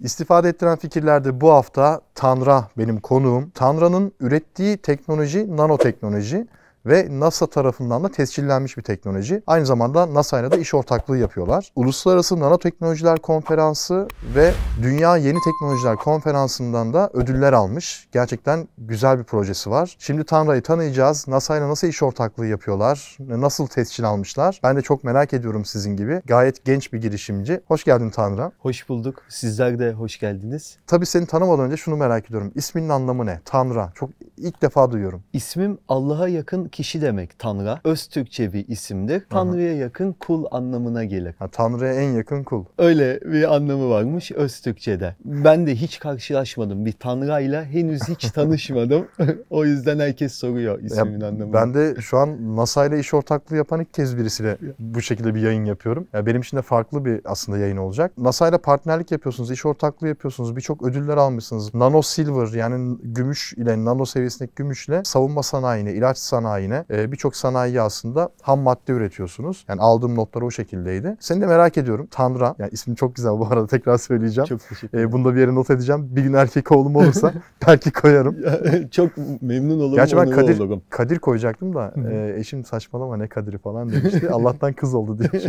İstifade ettiren fikirlerde bu hafta Tanra benim konuğum. Tanra'nın ürettiği teknoloji nanoteknoloji ve NASA tarafından da tescillenmiş bir teknoloji. Aynı zamanda NASA ile de iş ortaklığı yapıyorlar. Uluslararası Nanoteknolojiler Konferansı ve Dünya Yeni Teknolojiler Konferansı'ndan da ödüller almış. Gerçekten güzel bir projesi var. Şimdi Tanrı'yı tanıyacağız. NASA ile nasıl iş ortaklığı yapıyorlar? Nasıl tescil almışlar? Ben de çok merak ediyorum sizin gibi. Gayet genç bir girişimci. Hoş geldin Tanrı. Hoş bulduk. Sizler de hoş geldiniz. Tabii seni tanımadan önce şunu merak ediyorum. İsminin anlamı ne? Tanrı. Çok ilk defa duyuyorum. İsmim Allah'a yakın kişi demek Tanrı. Öz Türkçe bir isimdir. Tanrı'ya yakın kul anlamına gelir. Ha, Tanrı'ya en yakın kul. Öyle bir anlamı varmış öz Türkçe'de. Ben de hiç karşılaşmadım. Bir Tanrı'yla henüz hiç tanışmadım. o yüzden herkes soruyor ismin anlamını. Ben de şu an NASA ile iş ortaklığı yapan ilk kez birisiyle bu şekilde bir yayın yapıyorum. Ya benim için de farklı bir aslında yayın olacak. NASA ile partnerlik yapıyorsunuz, iş ortaklığı yapıyorsunuz. Birçok ödüller almışsınız. Nano silver yani gümüş ile nano seviyesindeki gümüşle savunma sanayine, ilaç sanayi sanayine e, ee, birçok sanayi aslında ham madde üretiyorsunuz. Yani aldığım notlar o şekildeydi. Seni de merak ediyorum. Tanra, yani ismin çok güzel bu arada tekrar söyleyeceğim. Çok teşekkür ee, ederim. bunu da bir yere not edeceğim. Bir gün erkek oğlum olursa belki koyarım. çok memnun olurum. Gerçi ben Kadir, olurum. Kadir koyacaktım da e, eşim saçmalama ne Kadir'i falan demişti. Allah'tan kız oldu diye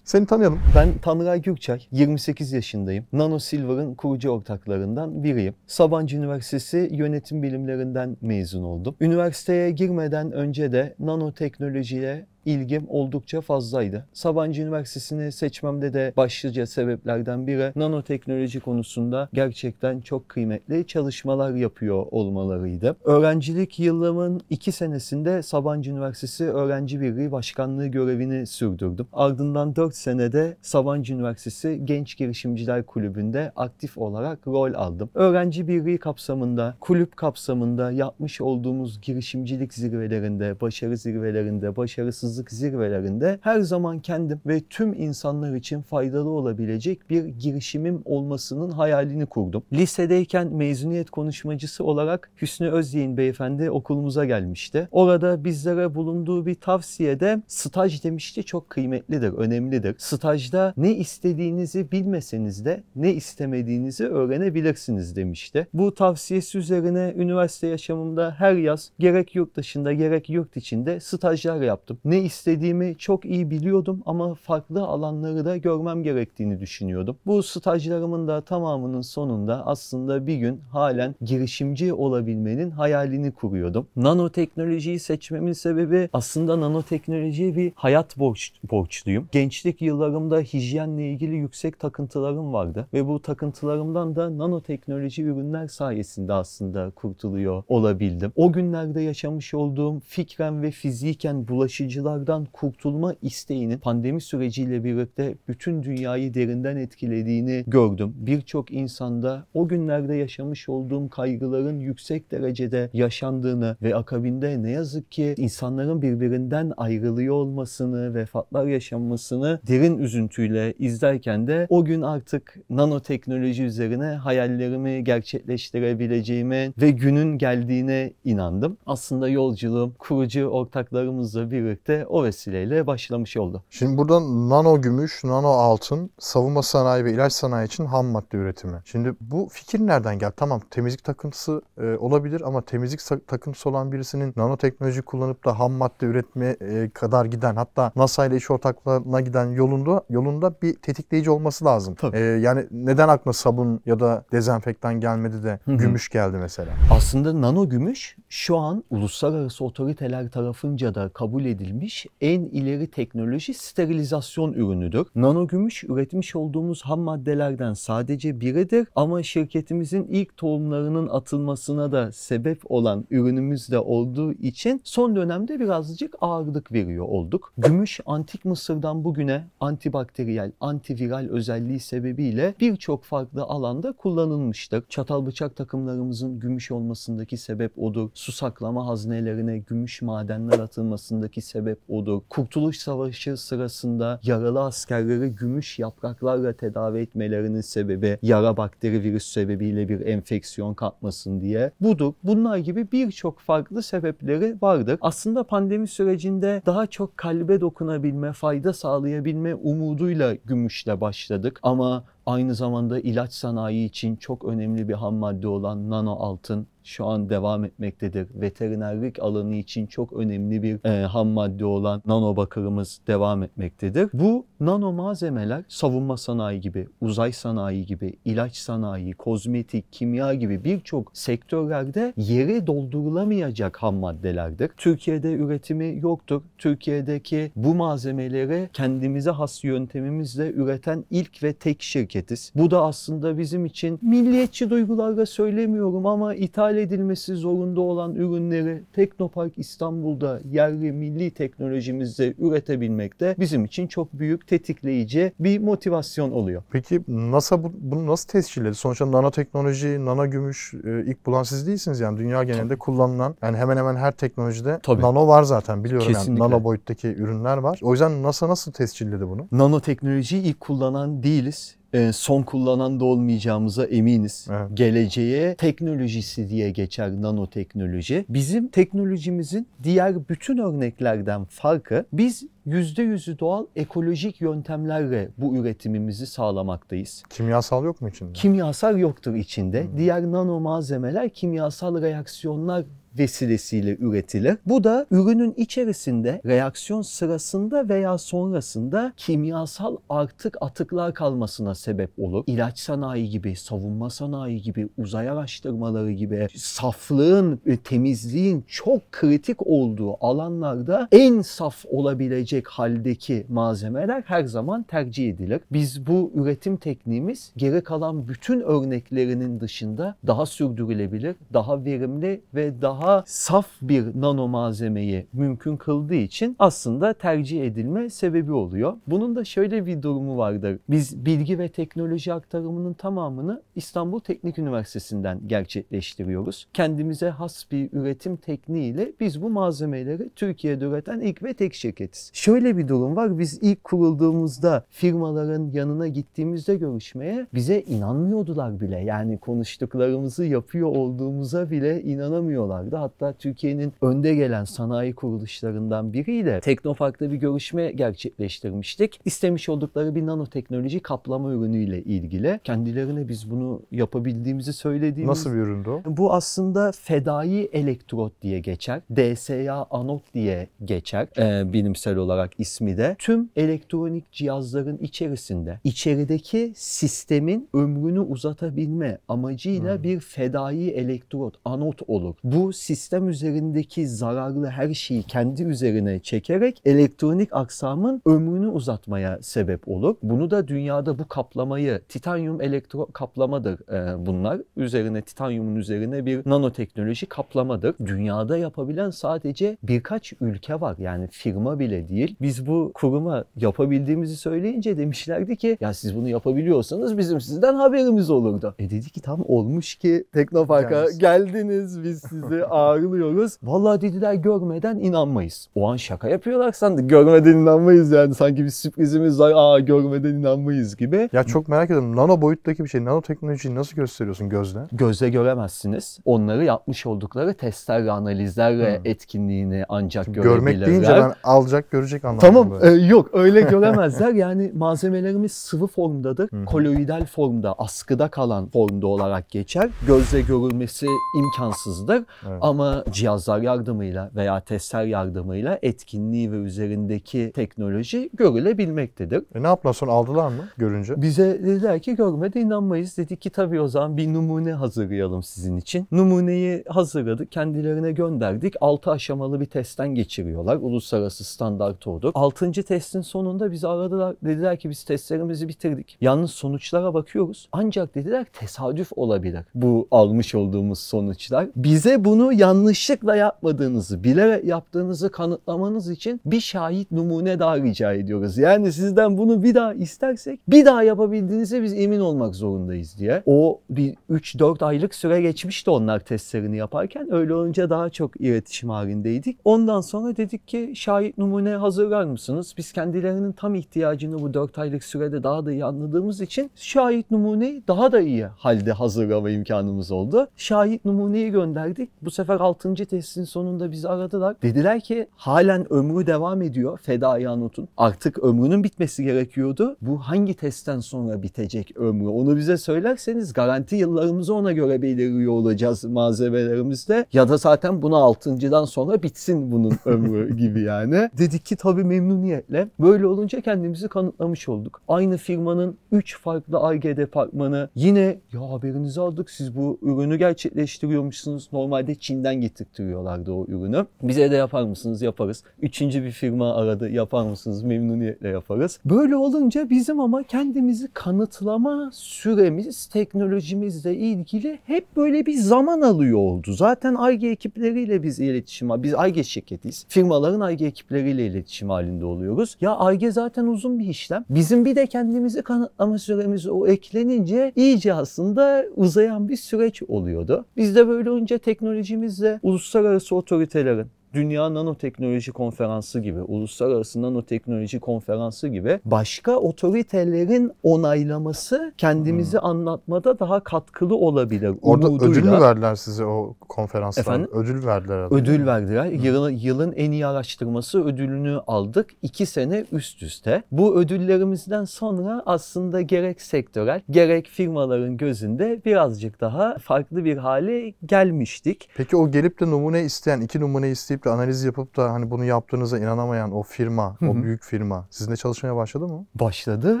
Seni tanıyalım. Ben Tanra Gürçay, 28 yaşındayım. Nano Silver'ın kurucu ortaklarından biriyim. Sabancı Üniversitesi Yönetim Bilimlerinden mezun oldum. Üniversiteye girmeden önce de nanoteknolojiyle ilgim oldukça fazlaydı. Sabancı Üniversitesi'ni seçmemde de başlıca sebeplerden biri nanoteknoloji konusunda gerçekten çok kıymetli çalışmalar yapıyor olmalarıydı. Öğrencilik yılımın iki senesinde Sabancı Üniversitesi Öğrenci Birliği Başkanlığı görevini sürdürdüm. Ardından dört senede Sabancı Üniversitesi Genç Girişimciler Kulübü'nde aktif olarak rol aldım. Öğrenci Birliği kapsamında, kulüp kapsamında yapmış olduğumuz girişimcilik zirvelerinde, başarı zirvelerinde, başarısız başarısızlık zirvelerinde her zaman kendim ve tüm insanlar için faydalı olabilecek bir girişimim olmasının hayalini kurdum. Lisedeyken mezuniyet konuşmacısı olarak Hüsnü Özyeğin beyefendi okulumuza gelmişti. Orada bizlere bulunduğu bir tavsiyede staj demişti çok kıymetlidir, önemlidir. Stajda ne istediğinizi bilmeseniz de ne istemediğinizi öğrenebilirsiniz demişti. Bu tavsiyesi üzerine üniversite yaşamımda her yaz gerek yurt dışında gerek yurt içinde stajlar yaptım. Ne istediğimi çok iyi biliyordum ama farklı alanları da görmem gerektiğini düşünüyordum. Bu stajlarımın da tamamının sonunda aslında bir gün halen girişimci olabilmenin hayalini kuruyordum. Nanoteknolojiyi seçmemin sebebi aslında nanoteknolojiye bir hayat borç, borçluyum. Gençlik yıllarımda hijyenle ilgili yüksek takıntılarım vardı ve bu takıntılarımdan da nanoteknoloji ürünler sayesinde aslında kurtuluyor olabildim. O günlerde yaşamış olduğum fikren ve fiziken bulaşıcılar zararlardan kurtulma isteğinin pandemi süreciyle birlikte bütün dünyayı derinden etkilediğini gördüm. Birçok insanda o günlerde yaşamış olduğum kaygıların yüksek derecede yaşandığını ve akabinde ne yazık ki insanların birbirinden ayrılıyor olmasını, vefatlar yaşanmasını derin üzüntüyle izlerken de o gün artık nanoteknoloji üzerine hayallerimi gerçekleştirebileceğime ve günün geldiğine inandım. Aslında yolculuğum kurucu ortaklarımızla birlikte o vesileyle başlamış oldu. Şimdi burada nano gümüş, nano altın, savunma sanayi ve ilaç sanayi için ham madde üretimi. Şimdi bu fikir nereden geldi? Tamam temizlik takıntısı e, olabilir ama temizlik takıntısı olan birisinin nanoteknoloji kullanıp da ham madde üretme e, kadar giden hatta NASA ile iş ortaklığına giden yolunda yolunda bir tetikleyici olması lazım. E, yani neden aklına sabun ya da dezenfektan gelmedi de Hı-hı. gümüş geldi mesela? Aslında nano gümüş şu an uluslararası otoriteler tarafınca da kabul edilmiş gelişmiş en ileri teknoloji sterilizasyon ürünüdür. gümüş üretmiş olduğumuz ham maddelerden sadece biridir ama şirketimizin ilk tohumlarının atılmasına da sebep olan ürünümüz de olduğu için son dönemde birazcık ağırlık veriyor olduk. Gümüş antik Mısır'dan bugüne antibakteriyel, antiviral özelliği sebebiyle birçok farklı alanda kullanılmıştır. Çatal bıçak takımlarımızın gümüş olmasındaki sebep odur. Su saklama haznelerine gümüş madenler atılmasındaki sebep sebep odur. Kurtuluş Savaşı sırasında yaralı askerleri gümüş yapraklarla tedavi etmelerinin sebebi yara bakteri virüs sebebiyle bir enfeksiyon kapmasın diye. Budur. Bunlar gibi birçok farklı sebepleri vardır. Aslında pandemi sürecinde daha çok kalbe dokunabilme, fayda sağlayabilme umuduyla gümüşle başladık. Ama Aynı zamanda ilaç sanayi için çok önemli bir ham madde olan nano altın şu an devam etmektedir. Veterinerlik alanı için çok önemli bir e, ham madde olan nano bakırımız devam etmektedir. Bu nano malzemeler savunma sanayi gibi, uzay sanayi gibi, ilaç sanayi, kozmetik, kimya gibi birçok sektörlerde yere doldurulamayacak ham maddelerdir. Türkiye'de üretimi yoktur. Türkiye'deki bu malzemeleri kendimize has yöntemimizle üreten ilk ve tek şirket memleketiz. Bu da aslında bizim için milliyetçi duygularla söylemiyorum ama ithal edilmesi zorunda olan ürünleri Teknopark İstanbul'da yerli milli teknolojimizle üretebilmek de bizim için çok büyük tetikleyici bir motivasyon oluyor. Peki NASA bu, bunu nasıl tescilledi? Sonuçta nanoteknoloji, nano gümüş e, ilk bulan siz değilsiniz yani dünya genelinde Tabii. kullanılan yani hemen hemen her teknolojide Tabii. nano var zaten biliyorum Kesinlikle. yani nano boyuttaki ürünler var. O yüzden NASA nasıl tescilledi bunu? Nanoteknolojiyi ilk kullanan değiliz e, son kullanan da olmayacağımıza eminiz. Evet. Geleceğe teknolojisi diye geçer nanoteknoloji. Bizim teknolojimizin diğer bütün örneklerden farkı biz %100'ü doğal ekolojik yöntemlerle bu üretimimizi sağlamaktayız. Kimyasal yok mu içinde? Kimyasal yoktur içinde. Hmm. Diğer nano malzemeler kimyasal reaksiyonlar vesilesiyle üretilir. Bu da ürünün içerisinde reaksiyon sırasında veya sonrasında kimyasal artık atıklar kalmasına sebep olur. İlaç sanayi gibi, savunma sanayi gibi, uzay araştırmaları gibi saflığın, e, temizliğin çok kritik olduğu alanlarda en saf olabilecek haldeki malzemeler her zaman tercih edilir. Biz bu üretim tekniğimiz geri kalan bütün örneklerinin dışında daha sürdürülebilir, daha verimli ve daha daha saf bir nano malzemeyi mümkün kıldığı için aslında tercih edilme sebebi oluyor. Bunun da şöyle bir durumu vardır. Biz bilgi ve teknoloji aktarımının tamamını İstanbul Teknik Üniversitesi'nden gerçekleştiriyoruz. Kendimize has bir üretim tekniğiyle biz bu malzemeleri Türkiye'de üreten ilk ve tek şirketiz. Şöyle bir durum var. Biz ilk kurulduğumuzda firmaların yanına gittiğimizde görüşmeye bize inanmıyordular bile. Yani konuştuklarımızı yapıyor olduğumuza bile inanamıyorlardı yıllarda hatta Türkiye'nin önde gelen sanayi kuruluşlarından biriyle Teknofak'ta bir görüşme gerçekleştirmiştik. İstemiş oldukları bir nanoteknoloji kaplama ürünüyle ilgili. Kendilerine biz bunu yapabildiğimizi söylediğimiz... Nasıl bir üründü o? Bu aslında fedai elektrot diye geçer. DSA anot diye geçer e, bilimsel olarak ismi de. Tüm elektronik cihazların içerisinde içerideki sistemin ömrünü uzatabilme amacıyla hmm. bir fedai elektrot anot olur. Bu sistem üzerindeki zararlı her şeyi kendi üzerine çekerek elektronik aksamın ömrünü uzatmaya sebep olur. Bunu da dünyada bu kaplamayı titanyum elektro kaplamadır e, bunlar. Üzerine titanyumun üzerine bir nanoteknoloji kaplamadır. Dünyada yapabilen sadece birkaç ülke var. Yani firma bile değil. Biz bu kuruma yapabildiğimizi söyleyince demişlerdi ki ya siz bunu yapabiliyorsanız bizim sizden haberimiz olurdu. E dedi ki tam olmuş ki Teknopark'a geldiniz biz sizi ağırlıyoruz. Vallahi dediler görmeden inanmayız. O an şaka yapıyorlar sandık. Görmeden inanmayız yani. Sanki bir sürprizimiz var. Aa görmeden inanmayız gibi. Ya çok merak ediyorum. Nano boyuttaki bir şey. Nano teknolojiyi nasıl gösteriyorsun gözle? Gözle göremezsiniz. Onları yapmış oldukları testlerle, analizlerle hmm. etkinliğini ancak görebilirler. Görmek deyince ben alacak, görecek anlamda. Tamam. E, yok öyle göremezler. yani malzemelerimiz sıvı formdadır. Hmm. Koloidal formda, askıda kalan formda olarak geçer. Gözle görülmesi imkansızdır. Evet. Ama cihazlar yardımıyla veya testler yardımıyla etkinliği ve üzerindeki teknoloji görülebilmektedir. E ne yaptılar sonra aldılar mı görünce? Bize dediler ki görmede inanmayız. Dedik ki tabii o zaman bir numune hazırlayalım sizin için. Numuneyi hazırladık, kendilerine gönderdik. 6 aşamalı bir testten geçiriyorlar. Uluslararası standart oldu. 6. testin sonunda bizi aradılar. Dediler ki biz testlerimizi bitirdik. Yalnız sonuçlara bakıyoruz. Ancak dediler tesadüf olabilir bu almış olduğumuz sonuçlar. Bize bunu bunu yanlışlıkla yapmadığınızı, bilerek yaptığınızı kanıtlamanız için bir şahit numune daha rica ediyoruz. Yani sizden bunu bir daha istersek bir daha yapabildiğinize biz emin olmak zorundayız diye. O bir 3-4 aylık süre geçmişti onlar testlerini yaparken. Öyle olunca daha çok iletişim halindeydik. Ondan sonra dedik ki şahit numune hazırlar mısınız? Biz kendilerinin tam ihtiyacını bu 4 aylık sürede daha da iyi anladığımız için şahit numuneyi daha da iyi halde hazırlama imkanımız oldu. Şahit numuneyi gönderdik. Bu sefer 6. testin sonunda bizi aradılar. Dediler ki halen ömrü devam ediyor Feda Yanut'un. Artık ömrünün bitmesi gerekiyordu. Bu hangi testten sonra bitecek ömrü? Onu bize söylerseniz garanti yıllarımızı ona göre belirliyor olacağız malzemelerimizde. Ya da zaten buna 6.dan sonra bitsin bunun ömrü gibi yani. Dedik ki tabii memnuniyetle. Böyle olunca kendimizi kanıtlamış olduk. Aynı firmanın 3 farklı ARGE departmanı yine ya haberinizi aldık siz bu ürünü gerçekleştiriyormuşsunuz. Normalde Çin'den gittik getirtiyorlardı o ürünü. Bize de yapar mısınız? Yaparız. Üçüncü bir firma aradı. Yapar mısınız? Memnuniyetle yaparız. Böyle olunca bizim ama kendimizi kanıtlama süremiz teknolojimizle ilgili hep böyle bir zaman alıyor oldu. Zaten ARGE ekipleriyle biz iletişim, biz ARGE şirketiyiz. Firmaların ARGE ekipleriyle iletişim halinde oluyoruz. Ya ARGE zaten uzun bir işlem. Bizim bir de kendimizi kanıtlama süremiz o eklenince iyice aslında uzayan bir süreç oluyordu. Biz de böyle olunca teknoloji Enerjimizle uluslararası otoritelerin Dünya Nanoteknoloji Konferansı gibi, Uluslararası Nanoteknoloji Konferansı gibi başka otoritelerin onaylaması kendimizi hmm. anlatmada daha katkılı olabilir. Orada umuduyla. ödül mü verdiler size o konferanstan? Efendim? Ödül verdiler. Herhalde. Ödül verdiler. Hmm. Yılın, yılın en iyi araştırması ödülünü aldık. iki sene üst üste. Bu ödüllerimizden sonra aslında gerek sektörel gerek firmaların gözünde birazcık daha farklı bir hale gelmiştik. Peki o gelip de numune isteyen, iki numune isteyip özellikle analiz yapıp da hani bunu yaptığınıza inanamayan o firma, Hı-hı. o büyük firma sizinle çalışmaya başladı mı? Başladı.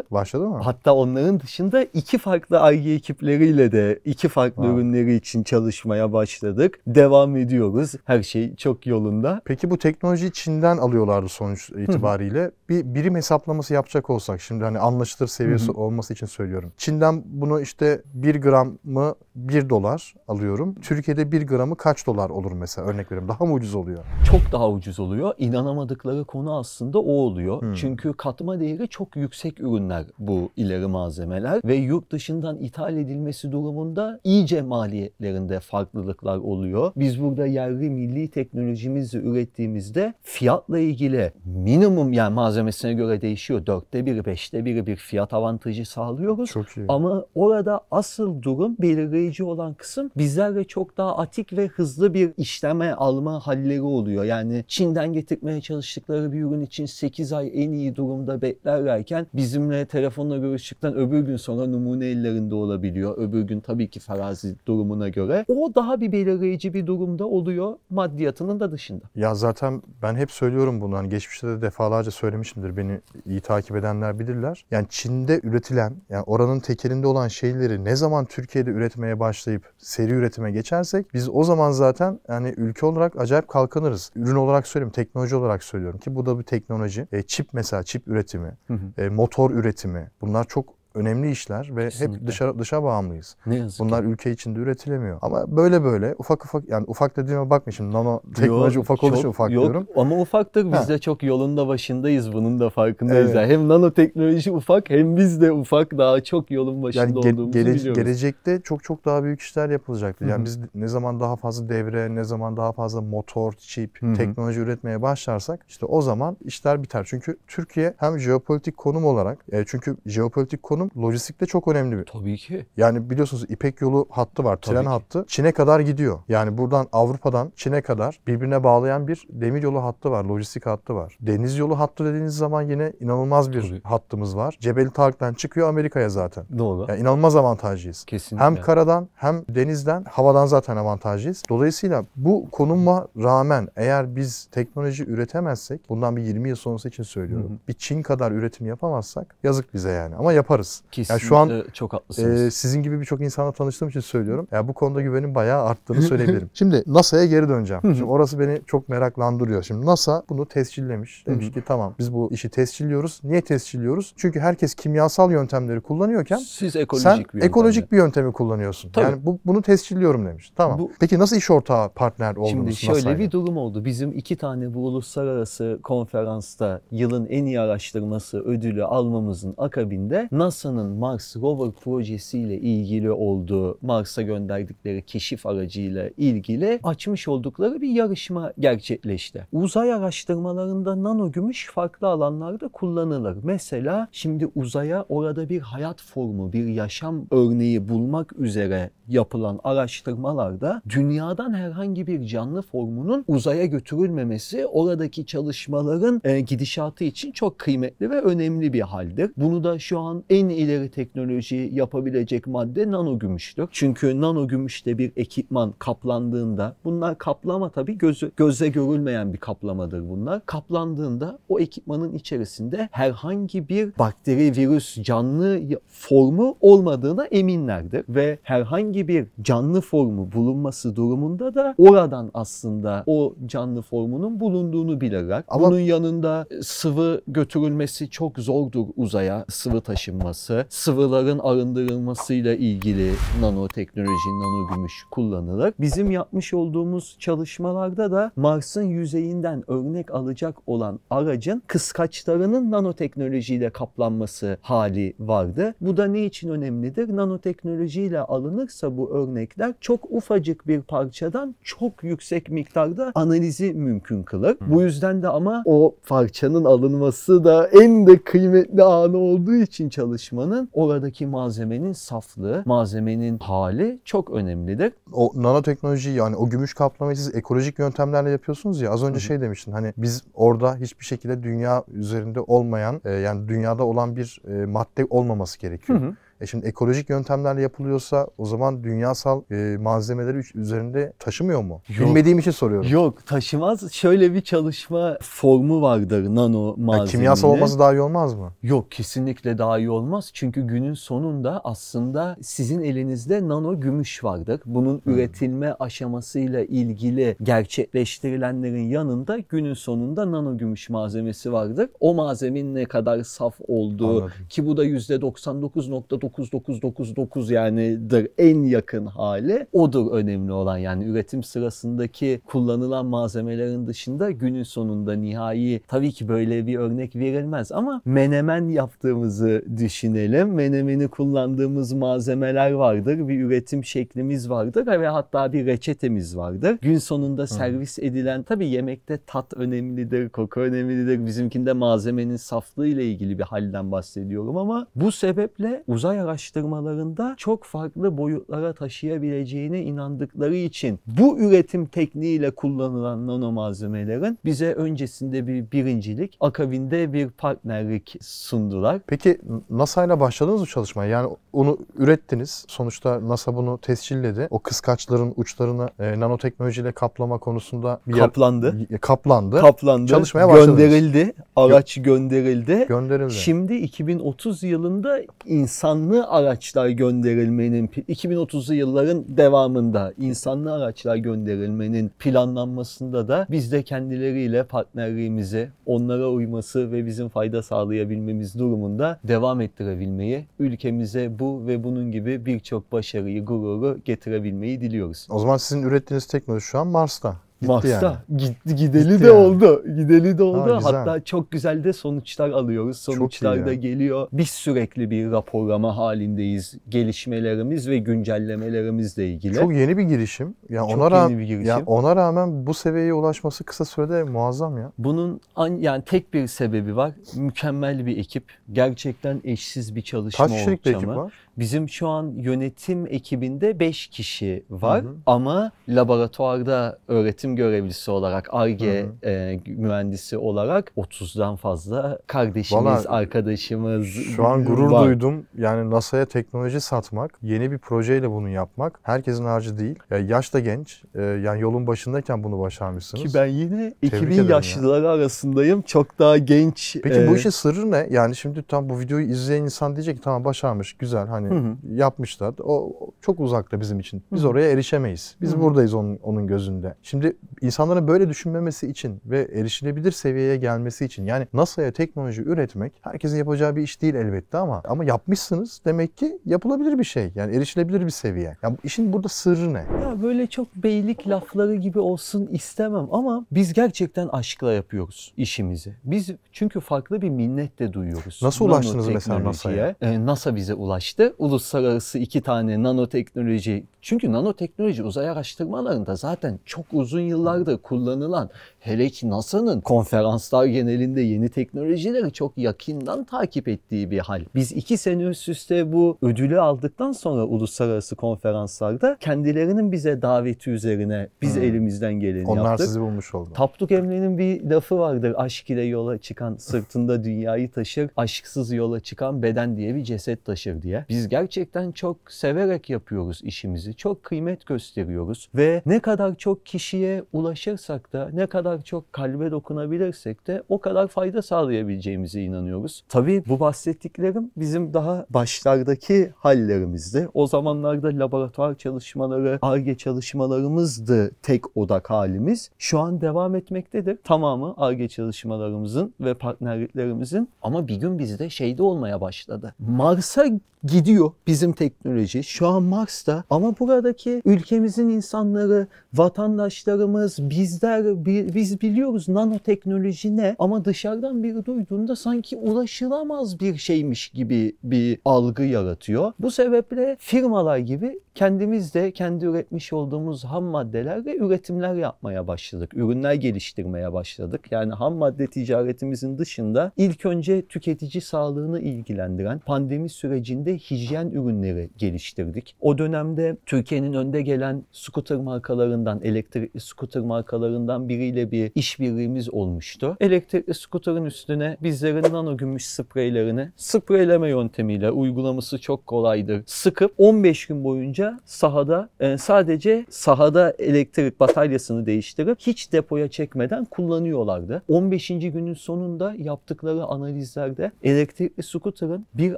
Başladı mı? Hatta onların dışında iki farklı ARGE ekipleriyle de iki farklı ha. ürünleri için çalışmaya başladık. Devam ediyoruz. Her şey çok yolunda. Peki bu teknoloji Çin'den alıyorlardı sonuç itibariyle. Hı-hı. Bir birim hesaplaması yapacak olsak şimdi hani anlaşılır seviyesi Hı-hı. olması için söylüyorum. Çin'den bunu işte bir gram mı bir dolar alıyorum. Türkiye'de bir gramı kaç dolar olur mesela örnek veriyorum. Daha mı ucuz oluyor? çok daha ucuz oluyor. İnanamadıkları konu aslında o oluyor. Hmm. Çünkü katma değeri çok yüksek ürünler bu ileri malzemeler ve yurt dışından ithal edilmesi durumunda iyice maliyetlerinde farklılıklar oluyor. Biz burada yerli milli teknolojimizi ürettiğimizde fiyatla ilgili minimum yani malzemesine göre değişiyor. Dörtte biri, beşte biri bir fiyat avantajı sağlıyoruz. Çok iyi. Ama orada asıl durum belirleyici olan kısım bizlerle çok daha atik ve hızlı bir işleme alma halleri oluyor oluyor. Yani Çin'den getirmeye çalıştıkları bir ürün için 8 ay en iyi durumda beklerlerken bizimle telefonla görüştükten öbür gün sonra numune ellerinde olabiliyor. Öbür gün tabii ki farazi durumuna göre. O daha bir belirleyici bir durumda oluyor maddiyatının da dışında. Ya zaten ben hep söylüyorum bunu. Hani geçmişte de defalarca söylemişimdir. Beni iyi takip edenler bilirler. Yani Çin'de üretilen, yani oranın tekelinde olan şeyleri ne zaman Türkiye'de üretmeye başlayıp seri üretime geçersek biz o zaman zaten yani ülke olarak acayip kalkanı kullanırız. Ürün olarak söyleyeyim, teknoloji olarak söylüyorum ki bu da bir teknoloji. E, çip mesela, çip üretimi, hı hı. E, motor üretimi bunlar çok önemli işler ve Kesinlikle. hep dışa dışa bağımlıyız. Ne yazık Bunlar ki. ülke içinde üretilemiyor. Ama böyle böyle ufak ufak yani ufak dediğime bakma şimdi nano teknoloji yok, ufak oluşu ufak yok, diyorum. Ama ufaktık biz ha. de çok yolunda başındayız bunun da farkındayız. Evet. Yani hem nano teknoloji ufak hem biz de ufak daha çok yolun başında yani ge- olduğumuzu gele- biliyoruz. Gelecekte çok çok daha büyük işler yapılacaktır. Yani Hı-hı. biz ne zaman daha fazla devre, ne zaman daha fazla motor, çip, Hı-hı. teknoloji üretmeye başlarsak işte o zaman işler biter. Çünkü Türkiye hem jeopolitik konum olarak e, çünkü jeopolitik konum konum lojistikte çok önemli bir. Tabii ki. Yani biliyorsunuz İpek yolu hattı var. Tabii tren ki. hattı Çin'e kadar gidiyor. Yani buradan Avrupa'dan Çin'e kadar birbirine bağlayan bir demir yolu hattı var. Lojistik hattı var. Deniz yolu hattı dediğiniz zaman yine inanılmaz bir Tabii. hattımız var. Cebeli Tarık'tan çıkıyor Amerika'ya zaten. Doğru. Yani inanılmaz avantajlıyız. Kesinlikle. Hem karadan hem denizden havadan zaten avantajlıyız. Dolayısıyla bu konuma rağmen eğer biz teknoloji üretemezsek bundan bir 20 yıl sonrası için söylüyorum. Hı hı. Bir Çin kadar üretim yapamazsak yazık bize yani ama yaparız olmaz. yani şu an çok haklısınız. E, sizin gibi birçok insanla tanıştığım için söylüyorum. Ya yani bu konuda güvenim bayağı arttığını söyleyebilirim. Şimdi NASA'ya geri döneceğim. Şimdi orası beni çok meraklandırıyor. Şimdi NASA bunu tescillemiş. Demiş ki tamam biz bu işi tescilliyoruz. Niye tescilliyoruz? Çünkü herkes kimyasal yöntemleri kullanıyorken siz ekolojik sen bir yöntemle. ekolojik bir yöntemi kullanıyorsun. Tabii. Yani bu, bunu tescilliyorum demiş. Tamam. Bu, Peki nasıl iş ortağı partner oldunuz Şimdi şöyle NASA'yla? bir durum oldu. Bizim iki tane bu uluslararası konferansta yılın en iyi araştırması ödülü almamızın akabinde NASA NASA'nın Mars Rover projesiyle ilgili olduğu, Mars'a gönderdikleri keşif aracıyla ilgili açmış oldukları bir yarışma gerçekleşti. Uzay araştırmalarında nano gümüş farklı alanlarda kullanılır. Mesela şimdi uzaya orada bir hayat formu, bir yaşam örneği bulmak üzere yapılan araştırmalarda dünyadan herhangi bir canlı formunun uzaya götürülmemesi oradaki çalışmaların e, gidişatı için çok kıymetli ve önemli bir haldir. Bunu da şu an en ileri teknoloji yapabilecek madde nano gümüştür. Çünkü nano gümüşte bir ekipman kaplandığında bunlar kaplama tabii gözü, gözle görülmeyen bir kaplamadır bunlar. Kaplandığında o ekipmanın içerisinde herhangi bir bakteri, virüs, canlı formu olmadığına eminlerdir. Ve herhangi bir canlı formu bulunması durumunda da oradan aslında o canlı formunun bulunduğunu bilirler. Ama... Bunun yanında sıvı götürülmesi çok zordur uzaya sıvı taşınması kullanılması, sıvıların arındırılmasıyla ilgili nanoteknoloji, nanogümüş kullanılır. Bizim yapmış olduğumuz çalışmalarda da Mars'ın yüzeyinden örnek alacak olan aracın kıskaçlarının nanoteknolojiyle kaplanması hali vardı. Bu da ne için önemlidir? Nanoteknolojiyle alınırsa bu örnekler çok ufacık bir parçadan çok yüksek miktarda analizi mümkün kılır. Bu hmm. yüzden de ama o parçanın alınması da en de kıymetli anı olduğu için çalış çalışmanın oradaki malzemenin saflığı, malzemenin hali çok önemlidir. O nanoteknoloji yani o gümüş kaplamayı siz ekolojik yöntemlerle yapıyorsunuz ya az önce Hı-hı. şey demiştin hani biz orada hiçbir şekilde dünya üzerinde olmayan e, yani dünyada olan bir e, madde olmaması gerekiyor. Hı-hı. E şimdi ekolojik yöntemlerle yapılıyorsa o zaman dünyasal e, malzemeleri üzerinde taşımıyor mu? Yok. Bilmediğim için soruyorum. Yok taşımaz. Şöyle bir çalışma formu vardır nano malzemede. kimyasal olması daha iyi olmaz mı? Yok kesinlikle daha iyi olmaz. Çünkü günün sonunda aslında sizin elinizde nano gümüş vardır. Bunun hmm. üretilme aşamasıyla ilgili gerçekleştirilenlerin yanında günün sonunda nano gümüş malzemesi vardır. O malzemenin ne kadar saf olduğu Anladım. ki bu da %99.9 9999 yanidir en yakın hali. o da önemli olan yani üretim sırasındaki kullanılan malzemelerin dışında günün sonunda nihai tabii ki böyle bir örnek verilmez ama menemen yaptığımızı düşünelim. Menemeni kullandığımız malzemeler vardır. Bir üretim şeklimiz vardır ve hatta bir reçetemiz vardır. Gün sonunda servis edilen tabii yemekte tat önemlidir, koku önemlidir. Bizimkinde malzemenin saflığı ile ilgili bir halden bahsediyorum ama bu sebeple uzay uzay araştırmalarında çok farklı boyutlara taşıyabileceğine inandıkları için bu üretim tekniğiyle kullanılan nano malzemelerin bize öncesinde bir birincilik, akabinde bir partnerlik sundular. Peki NASA ile başladınız mı çalışmaya? Yani onu ürettiniz. Sonuçta NASA bunu tescilledi. O kıskaçların uçlarını e, nanoteknolojiyle kaplama konusunda bir kaplandı. Yer, kaplandı. Kaplandı. Çalışmaya başladınız. Gönderildi. Araç gönderildi. Gönderildi. Şimdi 2030 yılında insan insanlı araçlar gönderilmenin 2030'lu yılların devamında insanlı araçlar gönderilmenin planlanmasında da biz de kendileriyle partnerliğimizi onlara uyması ve bizim fayda sağlayabilmemiz durumunda devam ettirebilmeyi ülkemize bu ve bunun gibi birçok başarıyı, gururu getirebilmeyi diliyoruz. O zaman sizin ürettiğiniz teknoloji şu an Mars'ta. Max'ta yani. gitti gideli gitti de yani. oldu. Gideli de oldu. Ha, Hatta çok güzel de sonuçlar alıyoruz. Sonuçlar da geliyor. Biz sürekli bir raporlama halindeyiz. Gelişmelerimiz ve güncellemelerimizle ilgili. Çok yeni bir girişim. Yani çok ona rağmen bir girişim. ona rağmen bu seviyeye ulaşması kısa sürede muazzam ya. Bunun an, yani tek bir sebebi var. Mükemmel bir ekip. Gerçekten eşsiz bir çalışma Kaç kişilik bir ekip var? Bizim şu an yönetim ekibinde 5 kişi var hı hı. ama laboratuvarda öğretim görevlisi olarak, ARGE e, mühendisi olarak 30'dan fazla kardeşimiz, Vallahi, arkadaşımız Şu an gurur var. duydum. Yani NASA'ya teknoloji satmak, yeni bir projeyle bunu yapmak herkesin harcı değil. yani yaş da genç. E, yani yolun başındayken bunu başarmışsınız. Ki ben yine Tebrik 2000 yaşlıları ya. arasındayım. Çok daha genç. Peki e... bu işin sırrı ne? Yani şimdi tam bu videoyu izleyen insan diyecek ki tamam başarmış, güzel hani Hani hı hı. yapmışlar. O çok uzakta bizim için. Biz hı hı. oraya erişemeyiz. Biz hı hı. buradayız onun, onun gözünde. Şimdi insanların böyle düşünmemesi için ve erişilebilir seviyeye gelmesi için yani NASA'ya teknoloji üretmek herkesin yapacağı bir iş değil elbette ama ama yapmışsınız demek ki yapılabilir bir şey. Yani erişilebilir bir seviye. Yani işin burada sırrı ne? Ya böyle çok beylik lafları gibi olsun istemem ama biz gerçekten aşkla yapıyoruz işimizi. Biz çünkü farklı bir minnet de duyuyoruz. Nasıl ulaştınız mesela NASA'ya? Ee, NASA bize ulaştı uluslararası iki tane nanoteknoloji. Çünkü nanoteknoloji uzay araştırmalarında zaten çok uzun yıllardır kullanılan hele ki NASA'nın konferanslar genelinde yeni teknolojileri çok yakından takip ettiği bir hal. Biz iki sene üst üste bu ödülü aldıktan sonra uluslararası konferanslarda kendilerinin bize daveti üzerine biz hmm. elimizden geleni Onlar yaptık. Onlar sizi bulmuş oldu. Tapduk Emre'nin bir lafı vardır. Aşk ile yola çıkan sırtında dünyayı taşır, aşksız yola çıkan beden diye bir ceset taşır diye. Biz biz gerçekten çok severek yapıyoruz işimizi. Çok kıymet gösteriyoruz ve ne kadar çok kişiye ulaşırsak da ne kadar çok kalbe dokunabilirsek de o kadar fayda sağlayabileceğimize inanıyoruz. Tabii bu bahsettiklerim bizim daha başlardaki hallerimizdi. O zamanlarda laboratuvar çalışmaları, ARGE çalışmalarımızdı tek odak halimiz. Şu an devam etmektedir. Tamamı ARGE çalışmalarımızın ve partnerliklerimizin ama bir gün bizde şeyde olmaya başladı. Mars'a gidiyor bizim teknoloji. Şu an Mars'ta ama buradaki ülkemizin insanları, vatandaşlarımız, bizler biz biliyoruz nanoteknoloji ne ama dışarıdan biri duyduğunda sanki ulaşılamaz bir şeymiş gibi bir algı yaratıyor. Bu sebeple firmalar gibi kendimiz de kendi üretmiş olduğumuz ham maddelerle üretimler yapmaya başladık. Ürünler geliştirmeye başladık. Yani ham madde ticaretimizin dışında ilk önce tüketici sağlığını ilgilendiren pandemi sürecinde ve hijyen ürünleri geliştirdik. O dönemde Türkiye'nin önde gelen scooter markalarından, elektrikli scooter markalarından biriyle bir işbirliğimiz olmuştu. Elektrikli scooter'ın üstüne bizlerin nano gümüş spreylerini spreyleme yöntemiyle uygulaması çok kolaydır. Sıkıp 15 gün boyunca sahada e, sadece sahada elektrik bataryasını değiştirip hiç depoya çekmeden kullanıyorlardı. 15. günün sonunda yaptıkları analizlerde elektrikli scooter'ın bir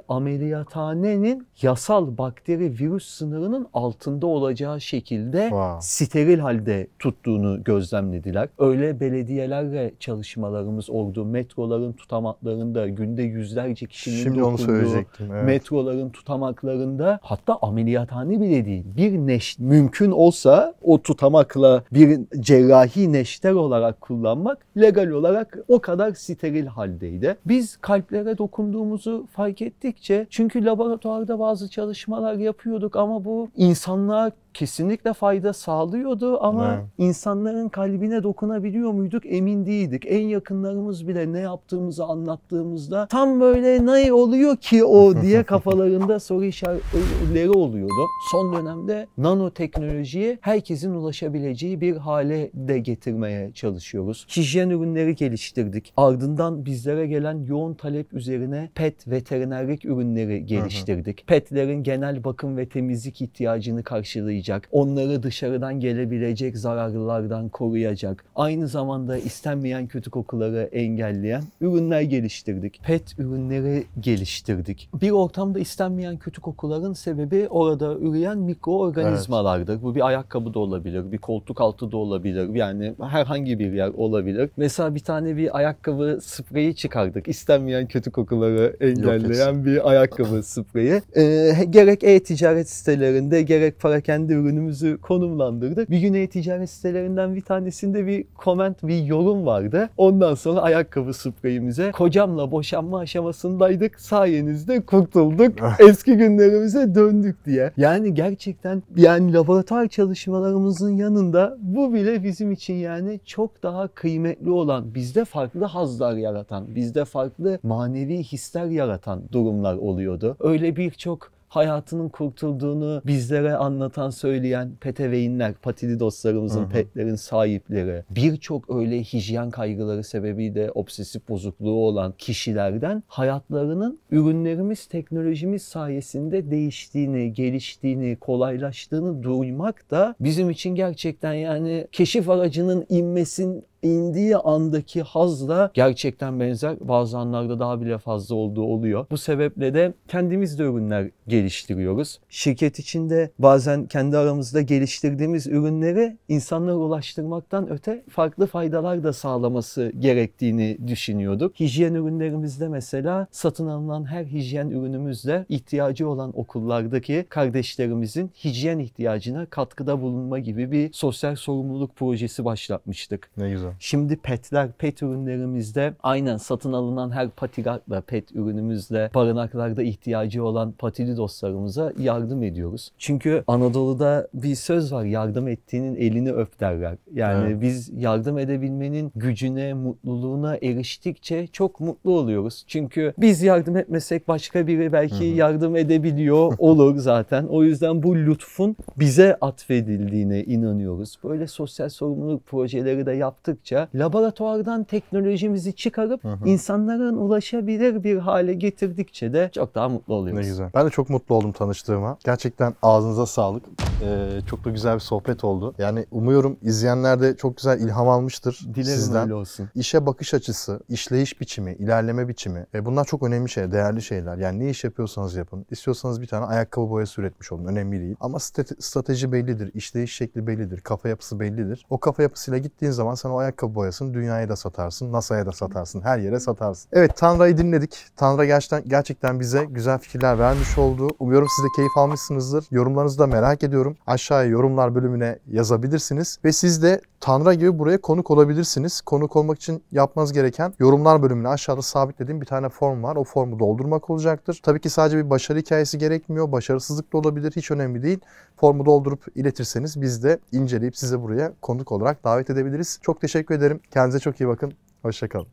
ameliyathane hastanenin yasal bakteri virüs sınırının altında olacağı şekilde wow. steril halde tuttuğunu gözlemlediler. Öyle belediyelerle çalışmalarımız oldu. Metroların tutamaklarında günde yüzlerce kişinin Şimdi dokunduğu, onu söyleyecektim. Evet. Metroların tutamaklarında hatta ameliyathane bile değil. Bir neş mümkün olsa o tutamakla bir cerrahi neşter olarak kullanmak legal olarak o kadar steril haldeydi. Biz kalplere dokunduğumuzu fark ettikçe çünkü laboratuvarda laboratuvarda bazı çalışmalar yapıyorduk ama bu insanlığa kesinlikle fayda sağlıyordu ama evet. insanların kalbine dokunabiliyor muyduk emin değildik. En yakınlarımız bile ne yaptığımızı anlattığımızda tam böyle ne oluyor ki o diye kafalarında soru işaretleri oluyordu. Son dönemde nanoteknolojiyi herkesin ulaşabileceği bir hale de getirmeye çalışıyoruz. Hijyen ürünleri geliştirdik. Ardından bizlere gelen yoğun talep üzerine pet veterinerlik ürünleri geliştirdik. Petlerin genel bakım ve temizlik ihtiyacını karşılayacak koruyacak, onları dışarıdan gelebilecek zararlılardan koruyacak, aynı zamanda istenmeyen kötü kokuları engelleyen ürünler geliştirdik. Pet ürünleri geliştirdik. Bir ortamda istenmeyen kötü kokuların sebebi orada üreyen mikroorganizmalardır. Evet. Bu bir ayakkabı da olabilir, bir koltuk altı da olabilir. Yani herhangi bir yer olabilir. Mesela bir tane bir ayakkabı spreyi çıkardık. İstenmeyen kötü kokuları engelleyen bir ayakkabı spreyi. Ee, gerek e-ticaret sitelerinde gerek parakende ürünümüzü konumlandırdık. Bir gün e-ticaret sitelerinden bir tanesinde bir comment, bir yorum vardı. Ondan sonra ayakkabı spreyimize kocamla boşanma aşamasındaydık. Sayenizde kurtulduk. Ah. Eski günlerimize döndük diye. Yani gerçekten yani laboratuvar çalışmalarımızın yanında bu bile bizim için yani çok daha kıymetli olan, bizde farklı hazlar yaratan, bizde farklı manevi hisler yaratan durumlar oluyordu. Öyle birçok hayatının kurtulduğunu bizlere anlatan, söyleyen peteveynler, patili dostlarımızın, Hı-hı. petlerin sahipleri, birçok öyle hijyen kaygıları sebebiyle obsesif bozukluğu olan kişilerden hayatlarının ürünlerimiz, teknolojimiz sayesinde değiştiğini, geliştiğini, kolaylaştığını duymak da bizim için gerçekten yani keşif aracının inmesin indiği andaki hazla gerçekten benzer bazı anlarda daha bile fazla olduğu oluyor. Bu sebeple de kendimiz de ürünler geliştiriyoruz. Şirket içinde bazen kendi aramızda geliştirdiğimiz ürünleri insanlara ulaştırmaktan öte farklı faydalar da sağlaması gerektiğini düşünüyorduk. Hijyen ürünlerimizde mesela satın alınan her hijyen ürünümüzde ihtiyacı olan okullardaki kardeşlerimizin hijyen ihtiyacına katkıda bulunma gibi bir sosyal sorumluluk projesi başlatmıştık. Ne güzel güzel. Şimdi petler, pet ürünlerimizde aynen satın alınan her patikartla, pet ürünümüzle barınaklarda ihtiyacı olan patili dostlarımıza yardım ediyoruz. Çünkü Anadolu'da bir söz var yardım ettiğinin elini öp derler. Yani evet. biz yardım edebilmenin gücüne, mutluluğuna eriştikçe çok mutlu oluyoruz. Çünkü biz yardım etmesek başka biri belki Hı-hı. yardım edebiliyor olur zaten. O yüzden bu lütfun bize atfedildiğine inanıyoruz. Böyle sosyal sorumluluk projeleri de yaptık arttıkça laboratuvardan teknolojimizi çıkarıp hı hı. insanların ulaşabilir bir hale getirdikçe de çok daha mutlu oluyoruz. Ne güzel. Ben de çok mutlu oldum tanıştığıma. Gerçekten ağzınıza sağlık. Ee, çok da güzel bir sohbet oldu. Yani umuyorum izleyenler de çok güzel ilham almıştır Dilerim sizden. öyle olsun. İşe bakış açısı, işleyiş biçimi, ilerleme biçimi. E bunlar çok önemli şeyler, değerli şeyler. Yani ne iş yapıyorsanız yapın. İstiyorsanız bir tane ayakkabı boyası üretmiş olun. Önemli değil. Ama strateji bellidir, işleyiş şekli bellidir, kafa yapısı bellidir. O kafa yapısıyla gittiğin zaman sen o ayakkabı boyasını dünyaya da satarsın, NASA'ya da satarsın, her yere satarsın. Evet Tanrı'yı dinledik. Tanrı gerçekten, gerçekten bize güzel fikirler vermiş oldu. Umuyorum siz de keyif almışsınızdır. Yorumlarınızı da merak ediyorum. Aşağıya yorumlar bölümüne yazabilirsiniz. Ve siz de Tanrı gibi buraya konuk olabilirsiniz. Konuk olmak için yapmanız gereken yorumlar bölümüne aşağıda sabitlediğim bir tane form var. O formu doldurmak olacaktır. Tabii ki sadece bir başarı hikayesi gerekmiyor. Başarısızlık da olabilir. Hiç önemli değil. Formu doldurup iletirseniz biz de inceleyip size buraya konuk olarak davet edebiliriz. Çok teşekkür ederim. Kendinize çok iyi bakın. Hoşçakalın.